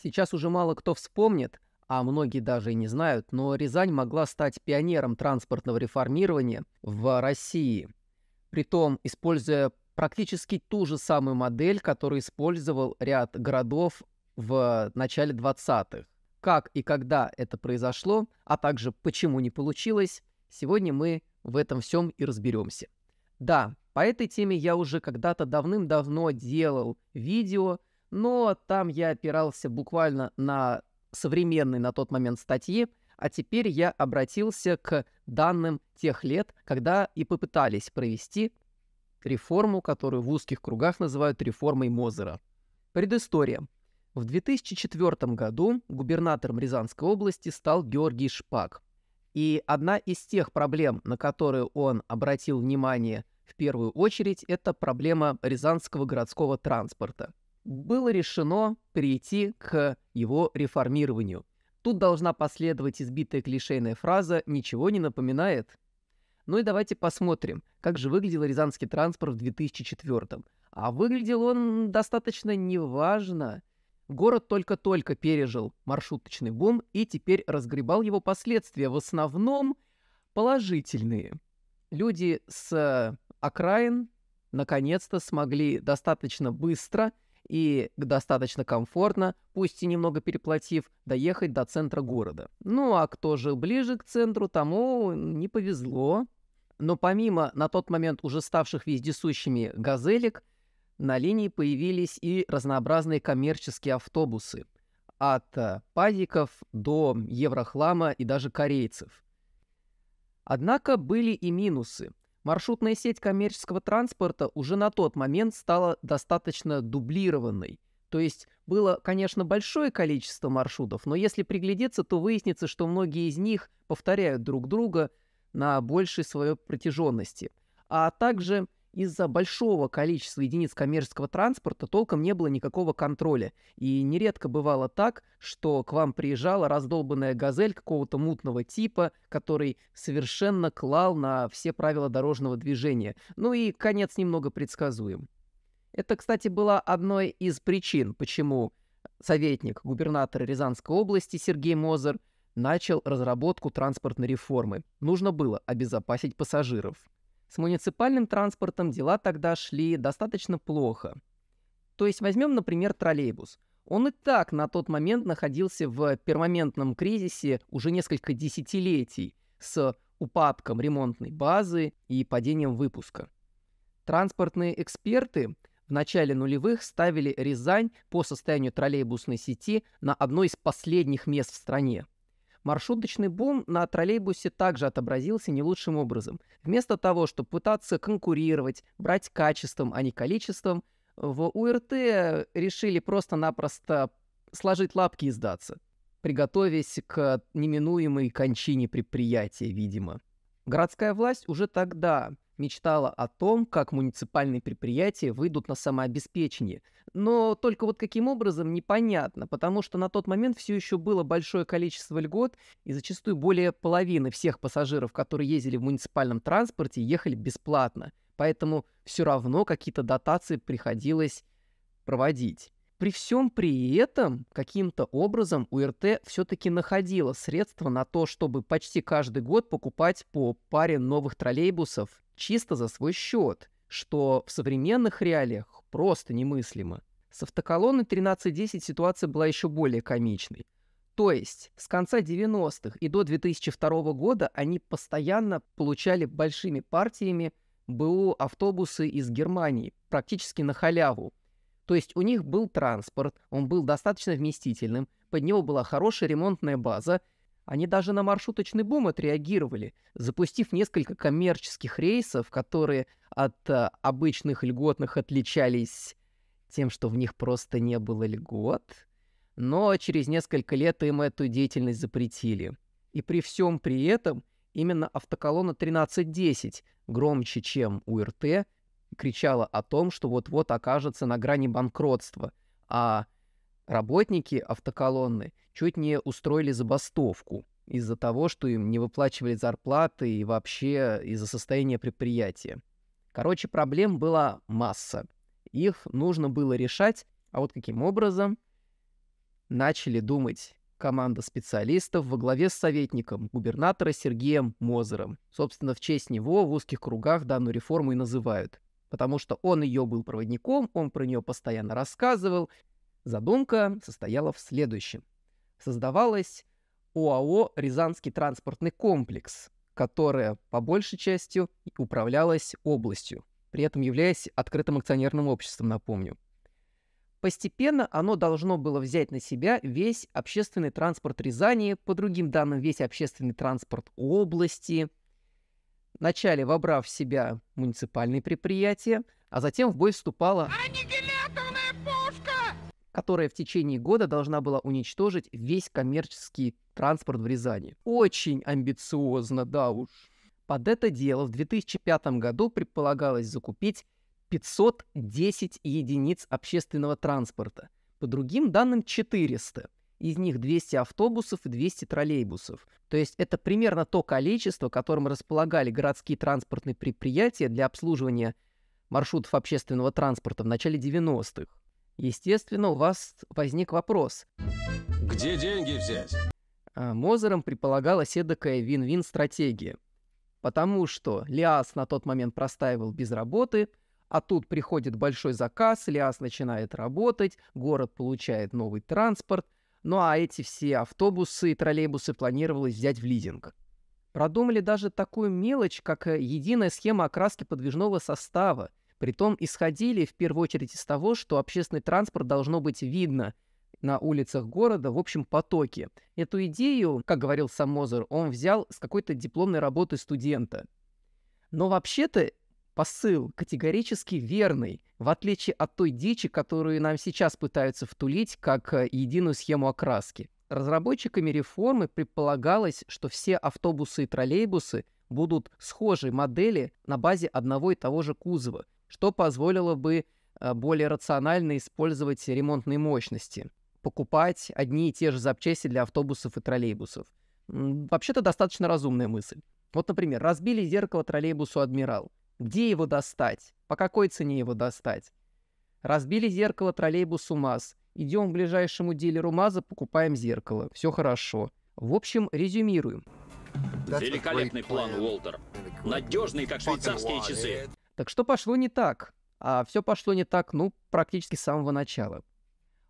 Сейчас уже мало кто вспомнит, а многие даже и не знают, но Рязань могла стать пионером транспортного реформирования в России, притом используя практически ту же самую модель, которую использовал ряд городов в начале 20-х. Как и когда это произошло, а также почему не получилось, сегодня мы в этом всем и разберемся. Да, по этой теме я уже когда-то давным-давно делал видео, но там я опирался буквально на современные на тот момент статьи, а теперь я обратился к данным тех лет, когда и попытались провести реформу, которую в узких кругах называют реформой Мозера. Предыстория. В 2004 году губернатором Рязанской области стал Георгий Шпак. И одна из тех проблем, на которые он обратил внимание в первую очередь, это проблема рязанского городского транспорта – было решено прийти к его реформированию. Тут должна последовать избитая клишейная фраза «ничего не напоминает». Ну и давайте посмотрим, как же выглядел рязанский транспорт в 2004 -м. А выглядел он достаточно неважно. Город только-только пережил маршруточный бум и теперь разгребал его последствия, в основном положительные. Люди с э, окраин наконец-то смогли достаточно быстро – и достаточно комфортно, пусть и немного переплатив, доехать до центра города. Ну а кто жил ближе к центру, тому не повезло. Но помимо на тот момент уже ставших вездесущими газелек, на линии появились и разнообразные коммерческие автобусы от э, падиков до еврохлама и даже корейцев. Однако были и минусы. Маршрутная сеть коммерческого транспорта уже на тот момент стала достаточно дублированной. То есть было, конечно, большое количество маршрутов, но если приглядеться, то выяснится, что многие из них повторяют друг друга на большей своей протяженности. А также из-за большого количества единиц коммерческого транспорта толком не было никакого контроля. И нередко бывало так, что к вам приезжала раздолбанная газель какого-то мутного типа, который совершенно клал на все правила дорожного движения. Ну и конец немного предсказуем. Это, кстати, была одной из причин, почему советник губернатора Рязанской области Сергей Мозер начал разработку транспортной реформы. Нужно было обезопасить пассажиров. С муниципальным транспортом дела тогда шли достаточно плохо. То есть возьмем, например, троллейбус. Он и так на тот момент находился в пермоментном кризисе уже несколько десятилетий с упадком ремонтной базы и падением выпуска. Транспортные эксперты в начале нулевых ставили Рязань по состоянию троллейбусной сети на одно из последних мест в стране – Маршруточный бум на троллейбусе также отобразился не лучшим образом. Вместо того, чтобы пытаться конкурировать, брать качеством, а не количеством, в УРТ решили просто-напросто сложить лапки и сдаться, приготовясь к неминуемой кончине предприятия, видимо. Городская власть уже тогда мечтала о том, как муниципальные предприятия выйдут на самообеспечение. Но только вот каким образом, непонятно, потому что на тот момент все еще было большое количество льгот, и зачастую более половины всех пассажиров, которые ездили в муниципальном транспорте, ехали бесплатно. Поэтому все равно какие-то дотации приходилось проводить. При всем при этом, каким-то образом УРТ все-таки находила средства на то, чтобы почти каждый год покупать по паре новых троллейбусов чисто за свой счет, что в современных реалиях просто немыслимо. С автоколонной 1310 ситуация была еще более комичной. То есть с конца 90-х и до 2002 года они постоянно получали большими партиями БУ автобусы из Германии, практически на халяву, то есть у них был транспорт, он был достаточно вместительным, под него была хорошая ремонтная база, они даже на маршруточный бум отреагировали, запустив несколько коммерческих рейсов, которые от а, обычных льготных отличались тем, что в них просто не было льгот. Но через несколько лет им эту деятельность запретили. И при всем при этом именно автоколонна 1310 громче, чем у УРТ, кричала о том, что вот-вот окажется на грани банкротства, а работники автоколонны чуть не устроили забастовку из-за того, что им не выплачивали зарплаты и вообще из-за состояния предприятия. Короче, проблем была масса. Их нужно было решать, а вот каким образом начали думать команда специалистов во главе с советником губернатора Сергеем Мозером. Собственно, в честь него в узких кругах данную реформу и называют потому что он ее был проводником, он про нее постоянно рассказывал. Задумка состояла в следующем. Создавалась ОАО «Рязанский транспортный комплекс», которая по большей части управлялась областью, при этом являясь открытым акционерным обществом, напомню. Постепенно оно должно было взять на себя весь общественный транспорт Рязани, по другим данным, весь общественный транспорт области – вначале вобрав в себя муниципальные предприятия, а затем в бой вступала аннигиляторная пушка, которая в течение года должна была уничтожить весь коммерческий транспорт в Рязани. Очень амбициозно, да уж. Под это дело в 2005 году предполагалось закупить 510 единиц общественного транспорта, по другим данным 400 из них 200 автобусов и 200 троллейбусов. То есть это примерно то количество, которым располагали городские транспортные предприятия для обслуживания маршрутов общественного транспорта в начале 90-х. Естественно, у вас возник вопрос. Где деньги взять? А, Мозером предполагалась эдакая вин-вин стратегия. Потому что Лиас на тот момент простаивал без работы, а тут приходит большой заказ, Лиас начинает работать, город получает новый транспорт – ну а эти все автобусы и троллейбусы планировалось взять в лизинг. Продумали даже такую мелочь, как э, единая схема окраски подвижного состава. Притом исходили в первую очередь из того, что общественный транспорт должно быть видно на улицах города в общем потоке. Эту идею, как говорил сам Мозер, он взял с какой-то дипломной работы студента. Но вообще-то посыл категорически верный, в отличие от той дичи, которую нам сейчас пытаются втулить как э, единую схему окраски. Разработчиками реформы предполагалось, что все автобусы и троллейбусы будут схожей модели на базе одного и того же кузова, что позволило бы э, более рационально использовать ремонтные мощности, покупать одни и те же запчасти для автобусов и троллейбусов. Вообще-то достаточно разумная мысль. Вот, например, разбили зеркало троллейбусу «Адмирал». Где его достать? По какой цене его достать? Разбили зеркало троллейбусу МАЗ. Идем к ближайшему дилеру МАЗа, покупаем зеркало. Все хорошо. В общем, резюмируем. Великолепный план, Уолтер. Надежный, как швейцарские часы. Так что пошло не так? А все пошло не так, ну, практически с самого начала.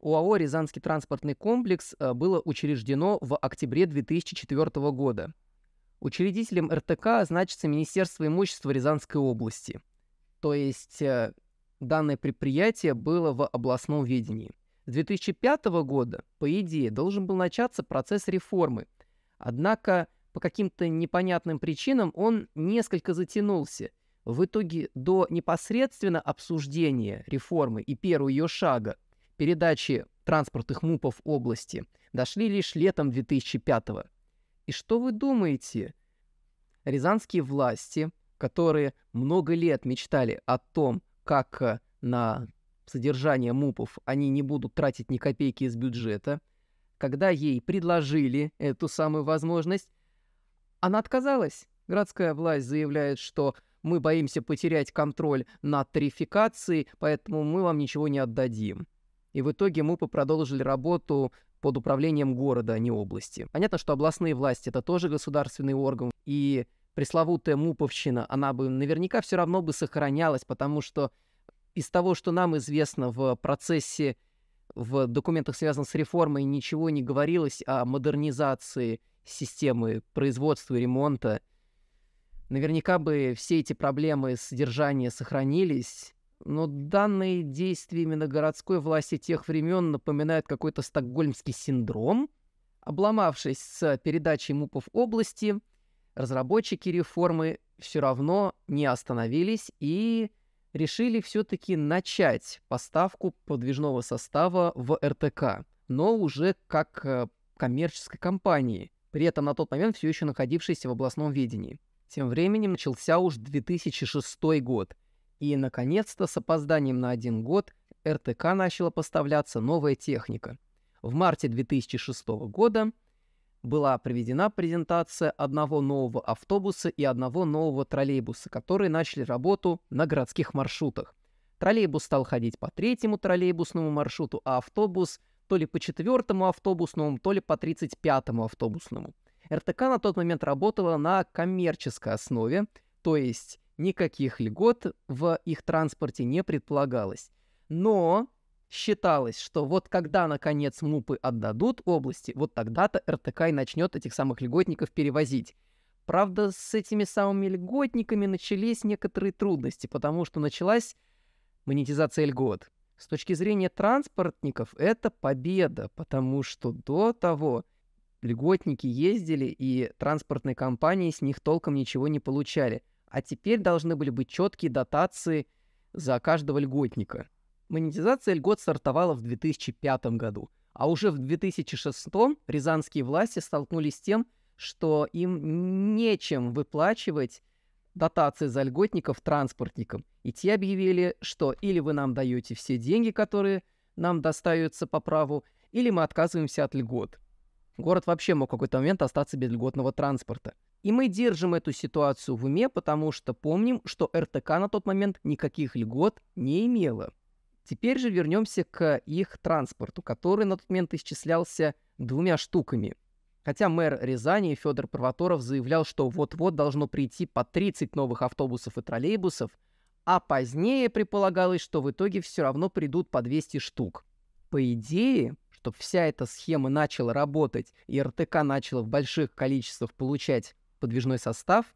УАО «Рязанский транспортный комплекс» э, было учреждено в октябре 2004 года – Учредителем РТК значится Министерство имущества Рязанской области. То есть э, данное предприятие было в областном ведении. С 2005 года, по идее, должен был начаться процесс реформы. Однако по каким-то непонятным причинам он несколько затянулся. В итоге до непосредственно обсуждения реформы и первого ее шага передачи транспортных МУПов области дошли лишь летом 2005 года. И что вы думаете? Рязанские власти, которые много лет мечтали о том, как э, на содержание мупов они не будут тратить ни копейки из бюджета, когда ей предложили эту самую возможность, она отказалась. Городская власть заявляет, что мы боимся потерять контроль над тарификацией, поэтому мы вам ничего не отдадим. И в итоге МУПы продолжили работу под управлением города, а не области. Понятно, что областные власти это тоже государственный орган, и пресловутая муповщина, она бы наверняка все равно бы сохранялась, потому что из того, что нам известно в процессе, в документах, связанных с реформой, ничего не говорилось о модернизации системы производства и ремонта. Наверняка бы все эти проблемы содержания сохранились, но данные действия именно городской власти тех времен напоминают какой-то стокгольмский синдром. Обломавшись с передачей МУПов области, разработчики реформы все равно не остановились и решили все-таки начать поставку подвижного состава в РТК, но уже как э, коммерческой компании, при этом на тот момент все еще находившейся в областном ведении. Тем временем начался уж 2006 год – и, наконец-то, с опозданием на один год РТК начала поставляться новая техника. В марте 2006 года была проведена презентация одного нового автобуса и одного нового троллейбуса, которые начали работу на городских маршрутах. Троллейбус стал ходить по третьему троллейбусному маршруту, а автобус то ли по четвертому автобусному, то ли по 35-му автобусному. РТК на тот момент работала на коммерческой основе, то есть никаких льгот в их транспорте не предполагалось. Но считалось, что вот когда, наконец, МУПы отдадут области, вот тогда-то РТК и начнет этих самых льготников перевозить. Правда, с этими самыми льготниками начались некоторые трудности, потому что началась монетизация льгот. С точки зрения транспортников это победа, потому что до того льготники ездили, и транспортные компании с них толком ничего не получали – а теперь должны были быть четкие дотации за каждого льготника. Монетизация льгот стартовала в 2005 году, а уже в 2006 рязанские власти столкнулись с тем, что им нечем выплачивать дотации за льготников транспортникам. И те объявили, что или вы нам даете все деньги, которые нам достаются по праву, или мы отказываемся от льгот. Город вообще мог в какой-то момент остаться без льготного транспорта. И мы держим эту ситуацию в уме, потому что помним, что РТК на тот момент никаких льгот не имела. Теперь же вернемся к их транспорту, который на тот момент исчислялся двумя штуками. Хотя мэр Рязани Федор Провоторов заявлял, что вот-вот должно прийти по 30 новых автобусов и троллейбусов, а позднее предполагалось, что в итоге все равно придут по 200 штук. По идее, чтобы вся эта схема начала работать и РТК начала в больших количествах получать подвижной состав,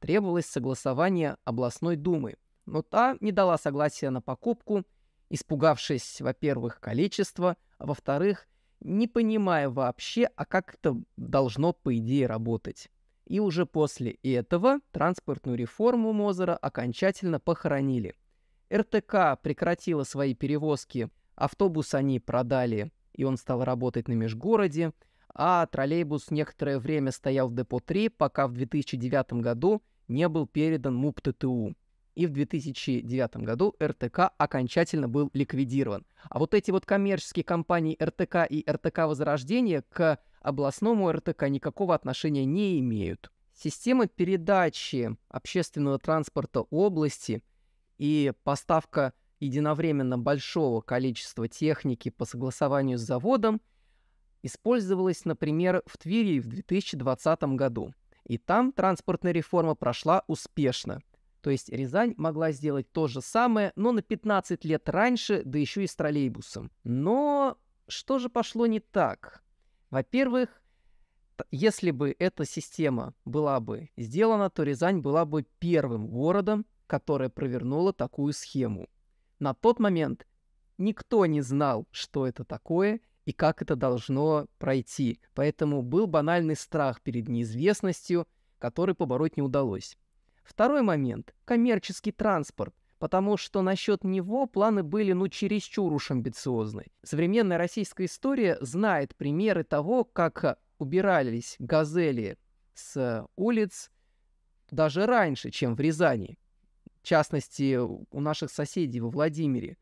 требовалось согласование областной думы, но та не дала согласия на покупку, испугавшись, во-первых, количества, а во-вторых, не понимая вообще, а как это должно, по идее, работать. И уже после этого транспортную реформу Мозера окончательно похоронили. РТК прекратила свои перевозки, автобус они продали, и он стал работать на межгороде – а троллейбус некоторое время стоял в депо 3, пока в 2009 году не был передан МУП ТТУ. И в 2009 году РТК окончательно был ликвидирован. А вот эти вот коммерческие компании РТК и РТК Возрождение к областному РТК никакого отношения не имеют. Система передачи общественного транспорта области и поставка единовременно большого количества техники по согласованию с заводом – использовалась, например, в Твери в 2020 году. И там транспортная реформа прошла успешно. То есть Рязань могла сделать то же самое, но на 15 лет раньше, да еще и с троллейбусом. Но что же пошло не так? Во-первых, если бы эта система была бы сделана, то Рязань была бы первым городом, которая провернула такую схему. На тот момент никто не знал, что это такое – и как это должно пройти. Поэтому был банальный страх перед неизвестностью, который побороть не удалось. Второй момент – коммерческий транспорт, потому что насчет него планы были ну чересчур уж амбициозны. Современная российская история знает примеры того, как убирались газели с улиц даже раньше, чем в Рязани, в частности, у наших соседей во Владимире.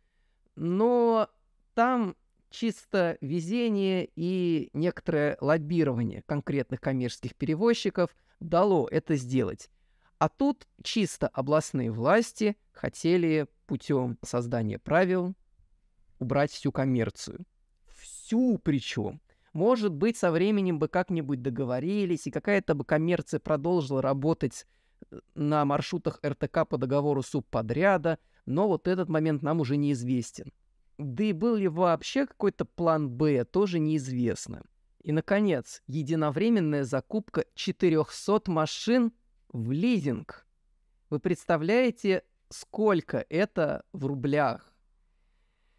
Но там чисто везение и некоторое лоббирование конкретных коммерческих перевозчиков дало это сделать. А тут чисто областные власти хотели путем создания правил убрать всю коммерцию. Всю причем. Может быть, со временем бы как-нибудь договорились, и какая-то бы коммерция продолжила работать э, на маршрутах РТК по договору субподряда, но вот этот момент нам уже неизвестен. Да и был ли вообще какой-то план «Б», тоже неизвестно. И, наконец, единовременная закупка 400 машин в лизинг. Вы представляете, сколько это в рублях?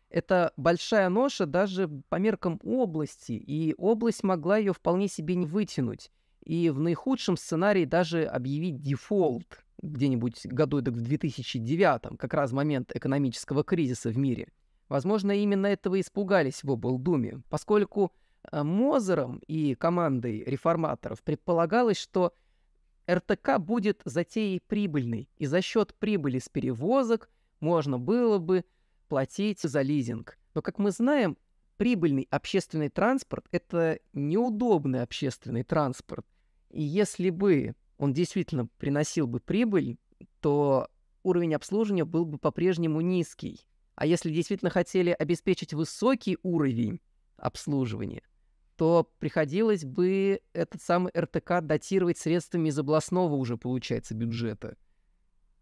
Это большая ноша даже по меркам области, и область могла ее вполне себе не вытянуть. И в наихудшем сценарии даже объявить дефолт где-нибудь году так в 2009, как раз момент экономического кризиса в мире – Возможно, именно этого испугались в Облдуме, поскольку э, Мозером и командой реформаторов предполагалось, что РТК будет затеей прибыльной, и за счет прибыли с перевозок можно было бы платить за лизинг. Но, как мы знаем, прибыльный общественный транспорт – это неудобный общественный транспорт. И если бы он действительно приносил бы прибыль, то уровень обслуживания был бы по-прежнему низкий. А если действительно хотели обеспечить высокий уровень обслуживания, то приходилось бы этот самый РТК датировать средствами из областного уже, получается, бюджета.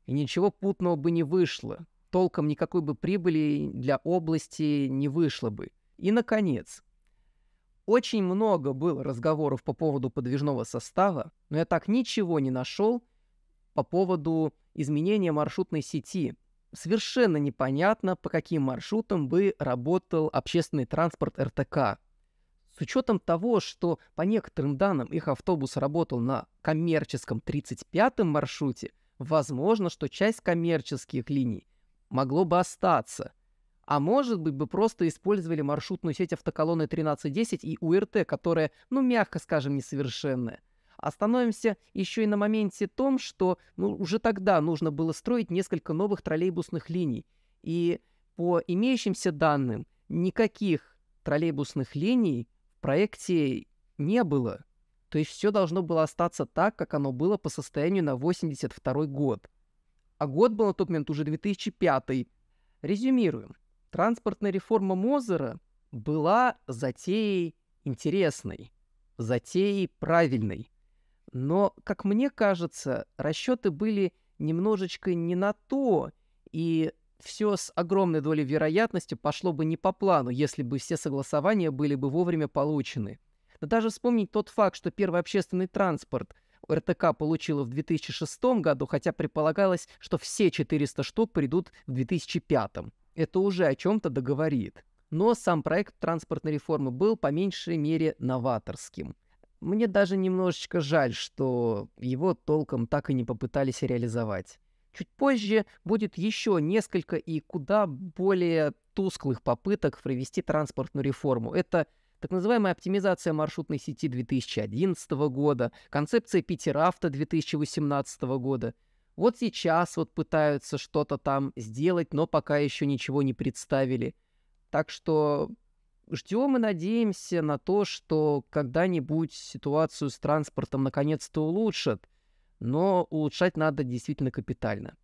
И ничего путного бы не вышло. Толком никакой бы прибыли для области не вышло бы. И, наконец, очень много было разговоров по поводу подвижного состава, но я так ничего не нашел по поводу изменения маршрутной сети совершенно непонятно, по каким маршрутам бы работал общественный транспорт РТК. С учетом того, что по некоторым данным их автобус работал на коммерческом 35-м маршруте, возможно, что часть коммерческих линий могло бы остаться. А может быть бы просто использовали маршрутную сеть автоколонны 1310 и УРТ, которая, ну мягко скажем, несовершенная – Остановимся еще и на моменте том, что ну, уже тогда нужно было строить несколько новых троллейбусных линий. И по имеющимся данным, никаких троллейбусных линий в проекте не было. То есть все должно было остаться так, как оно было по состоянию на 82 год. А год был на тот момент уже 2005. Резюмируем. Транспортная реформа Мозера была затеей интересной, затеей правильной. Но, как мне кажется, расчеты были немножечко не на то, и все с огромной долей вероятности пошло бы не по плану, если бы все согласования были бы вовремя получены. Но даже вспомнить тот факт, что первый общественный транспорт РТК получила в 2006 году, хотя предполагалось, что все 400 штук придут в 2005. Это уже о чем-то договорит. Но сам проект транспортной реформы был по меньшей мере новаторским. Мне даже немножечко жаль, что его толком так и не попытались реализовать. Чуть позже будет еще несколько и куда более тусклых попыток провести транспортную реформу. Это так называемая оптимизация маршрутной сети 2011 года, концепция Питеравто 2018 года. Вот сейчас вот пытаются что-то там сделать, но пока еще ничего не представили. Так что ждем и надеемся на то, что когда-нибудь ситуацию с транспортом наконец-то улучшат. Но улучшать надо действительно капитально.